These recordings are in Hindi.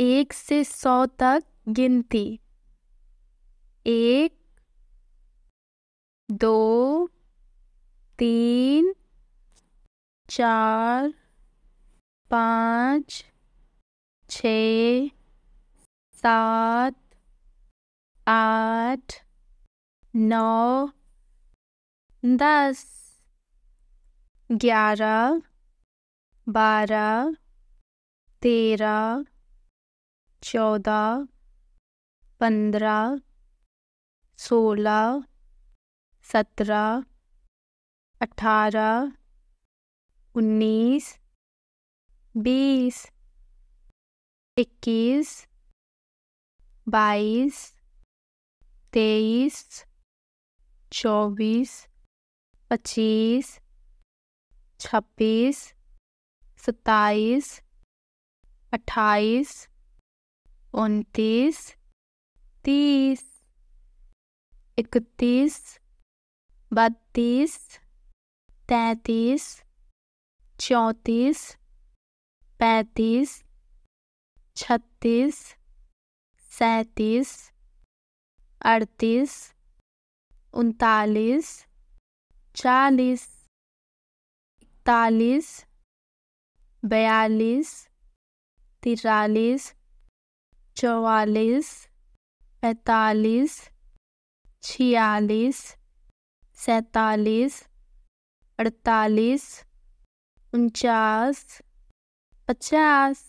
एक से सौ तक गिनती एक दो तीन चार पाँच छ सात आठ नौ दस ग्यारह बारह तेरह चौदह पंद्रह सोलह सत्रह अठारह उन्नीस बीस इक्कीस बाईस तेईस चौबीस पच्चीस छब्बीस सत्ताईस अट्ठाईस उनतीस तीस इकतीस बत्तीस तैंतीस चौंतीस पैंतीस छत्तीस सैंतीस अड़तीस उनतालीस चालीस इकतालीस बयालीस तिरालीस चौवालीस पैंतालीस छियालीस सैतालीस अड़तालीस उनचास पचास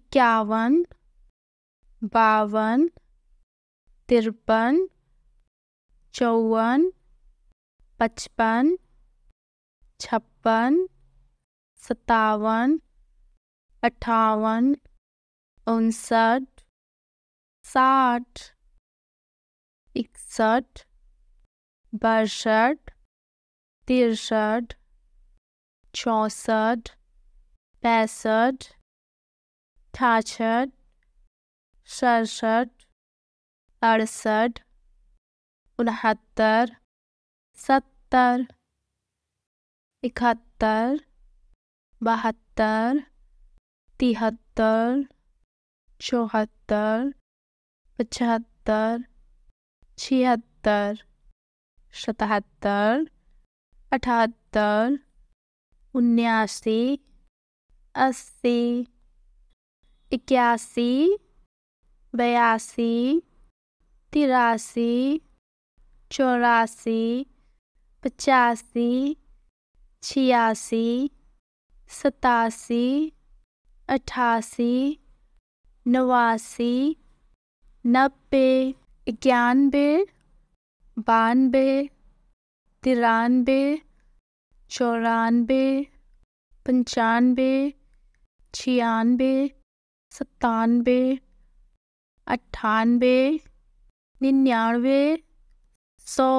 इक्यावन बावन तिरपन चौवन पचपन छप्पन सतावन अट्ठावन उनसठ साठ इकसठ बासठ तिरसठ चौंसठ पैंसठ अठासठ सड़सठ अड़सठ उनहत्तर सत्तर इकहत्तर बहत्तर तिहत्तर चौहत्तर पचहत्तर छिहत्तर सतहत्तर अठहत्तर उन्यासी अस्सी इक्यासी बयासी तिरासी चौरासी पचासी छियासी सतासी अठासी नवासी नब्बे इक्यानवे बानवे तिरानवे चौरानवे पंचानबे छियानवे सत्तानवे अट्ठानबे निन्यानवे सौ